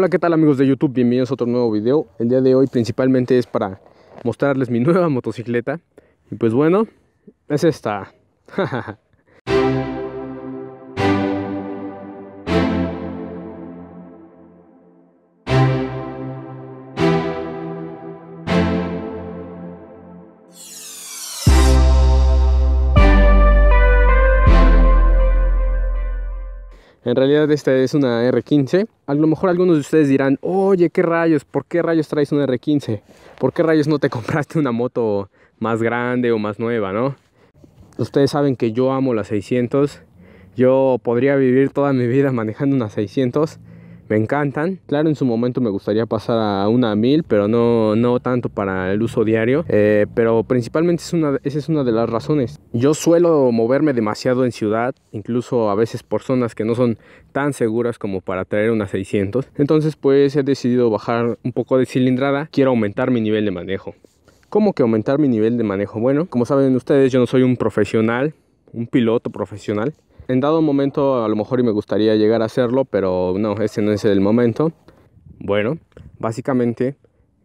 Hola, ¿qué tal amigos de YouTube? Bienvenidos a otro nuevo video. El día de hoy principalmente es para mostrarles mi nueva motocicleta. Y pues bueno, es esta. En realidad esta es una R15. A lo mejor algunos de ustedes dirán, oye, ¿qué rayos? ¿Por qué rayos traes una R15? ¿Por qué rayos no te compraste una moto más grande o más nueva, no? Ustedes saben que yo amo las 600. Yo podría vivir toda mi vida manejando una 600 me encantan. Claro, en su momento me gustaría pasar a una 1000 mil, pero no, no tanto para el uso diario. Eh, pero principalmente es una, esa es una de las razones. Yo suelo moverme demasiado en ciudad, incluso a veces por zonas que no son tan seguras como para traer una 600. Entonces pues he decidido bajar un poco de cilindrada. Quiero aumentar mi nivel de manejo. ¿Cómo que aumentar mi nivel de manejo? Bueno, como saben ustedes, yo no soy un profesional, un piloto profesional en dado momento a lo mejor y me gustaría llegar a hacerlo, pero no, ese no es el momento. Bueno, básicamente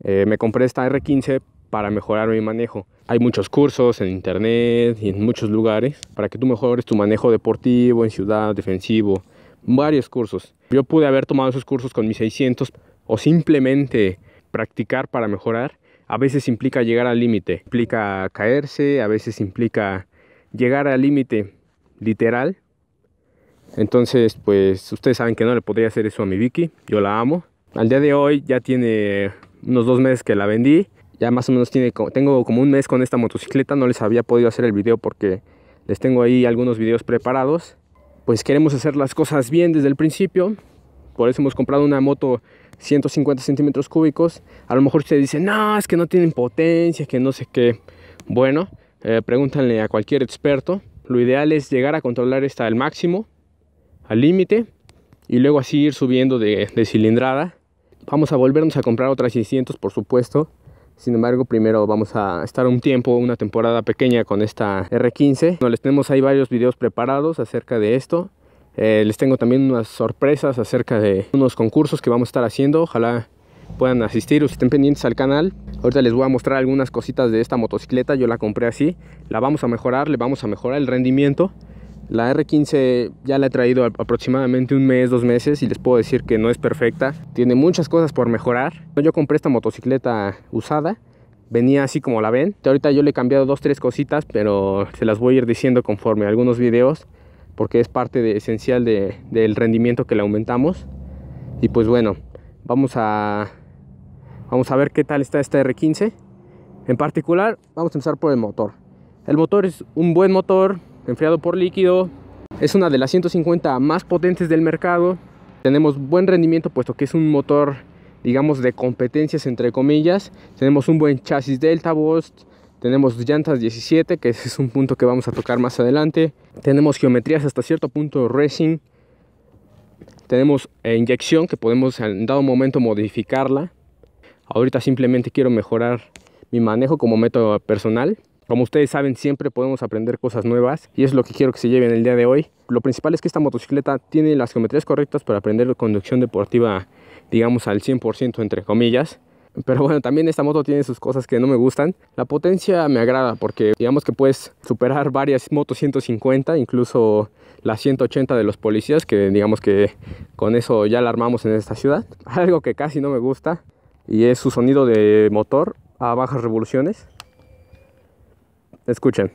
eh, me compré esta R15 para mejorar mi manejo. Hay muchos cursos en internet y en muchos lugares para que tú mejores tu manejo deportivo, en ciudad, defensivo, varios cursos. Yo pude haber tomado esos cursos con mis 600 o simplemente practicar para mejorar. A veces implica llegar al límite, implica caerse, a veces implica llegar al límite literal entonces, pues ustedes saben que no le podría hacer eso a mi Vicky. Yo la amo. Al día de hoy ya tiene unos dos meses que la vendí. Ya más o menos tiene, tengo como un mes con esta motocicleta. No les había podido hacer el video porque les tengo ahí algunos videos preparados. Pues queremos hacer las cosas bien desde el principio. Por eso hemos comprado una moto 150 centímetros cúbicos. A lo mejor ustedes dicen, no, es que no tienen potencia, que no sé qué. Bueno, eh, pregúntanle a cualquier experto. Lo ideal es llegar a controlar esta al máximo al límite y luego así ir subiendo de, cilindrada. Vamos a volvernos a comprar otras 600, por supuesto. Sin embargo, primero vamos a estar un tiempo, una temporada pequeña con esta R15. no les tenemos ahí varios videos preparados acerca de esto. Eh, les tengo también unas sorpresas acerca de unos concursos que vamos a estar haciendo. Ojalá puedan asistir o estén pendientes al canal. Ahorita les voy a mostrar algunas cositas de esta motocicleta. Yo la compré así. La vamos a mejorar, le vamos a mejorar el rendimiento. La R15 ya la he traído aproximadamente un mes, dos meses y les puedo decir que no es perfecta. Tiene muchas cosas por mejorar. Yo compré esta motocicleta usada. Venía así como la ven. Ahorita yo le he cambiado dos, tres cositas, pero se las voy a ir diciendo conforme a algunos videos. Porque es parte de, esencial del rendimiento que le aumentamos. Y pues bueno, vamos a, vamos a ver qué tal está esta R15. En particular, vamos a empezar por el motor. El motor es un buen motor, enfriado por líquido. Es una de las 150 más potentes del mercado. Tenemos buen rendimiento puesto que es un motor, digamos, de competencias entre comillas. Tenemos un buen chasis Delta Boost. Tenemos llantas 17, que es un punto que vamos a tocar más adelante. Tenemos geometrías hasta cierto punto racing. Tenemos eh, inyección que podemos en dado momento modificarla. Ahorita simplemente quiero mejorar mi manejo como método personal. Como ustedes saben, siempre podemos aprender cosas nuevas y es lo que quiero que se lleven el día de hoy. Lo principal es que esta motocicleta tiene las geometrías correctas para aprender conducción deportiva, digamos, al 100% entre comillas. Pero bueno, también esta moto tiene sus cosas que no me gustan. La potencia me agrada porque digamos que puedes superar varias motos 150, incluso la 180 de los policías, que digamos que con eso ya la armamos en esta ciudad. Algo que casi no me gusta y es su sonido de motor a bajas revoluciones. Escuchen.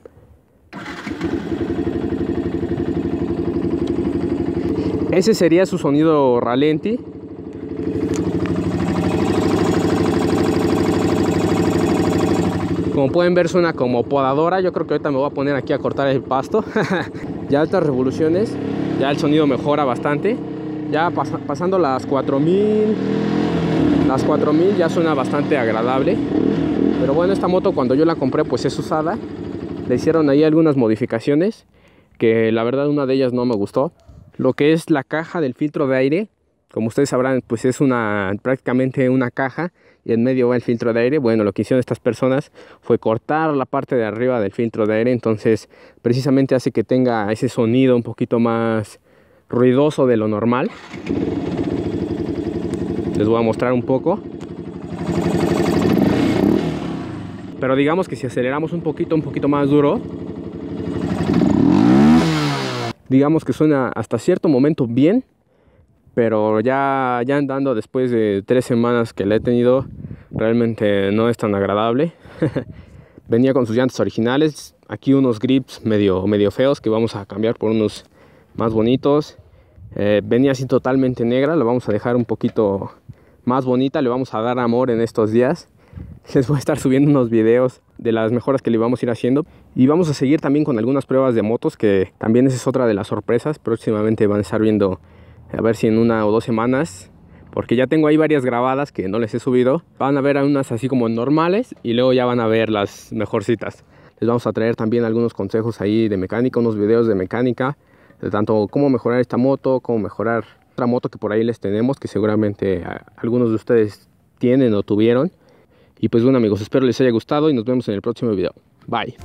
Ese sería su sonido ralenti. Como pueden ver suena como podadora. Yo creo que ahorita me voy a poner aquí a cortar el pasto. ya altas revoluciones. Ya el sonido mejora bastante. Ya pasando las 4000. Las 4000 ya suena bastante agradable. Pero bueno, esta moto cuando yo la compré pues es usada. Le hicieron ahí algunas modificaciones que la verdad una de ellas no me gustó. Lo que es la caja del filtro de aire, como ustedes sabrán, pues es una prácticamente una caja y en medio va el filtro de aire. Bueno, lo que hicieron estas personas fue cortar la parte de arriba del filtro de aire, entonces precisamente hace que tenga ese sonido un poquito más ruidoso de lo normal. Les voy a mostrar un poco. Pero digamos que si aceleramos un poquito, un poquito más duro, digamos que suena hasta cierto momento bien, pero ya, ya andando después de tres semanas que la he tenido, realmente no es tan agradable. Venía con sus llantas originales, aquí unos grips medio, medio feos que vamos a cambiar por unos más bonitos. Eh, venía así totalmente negra, la vamos a dejar un poquito más bonita, le vamos a dar amor en estos días. les voy a estar subiendo unos videos de las mejoras que le vamos a ir haciendo. Y vamos a seguir también con algunas pruebas de motos, que también esa es otra de las sorpresas. Próximamente van a estar viendo, a ver si en una o dos semanas, porque ya tengo ahí varias grabadas que no les he subido. Van a ver unas así como normales y luego ya van a ver las mejorcitas. Les vamos a traer también algunos consejos ahí de mecánica, unos videos de mecánica, de tanto cómo mejorar esta moto, cómo mejorar otra moto que por ahí les tenemos, que seguramente algunos de ustedes tienen o tuvieron y pues bueno amigos, espero les haya gustado y nos vemos en el próximo video. Bye.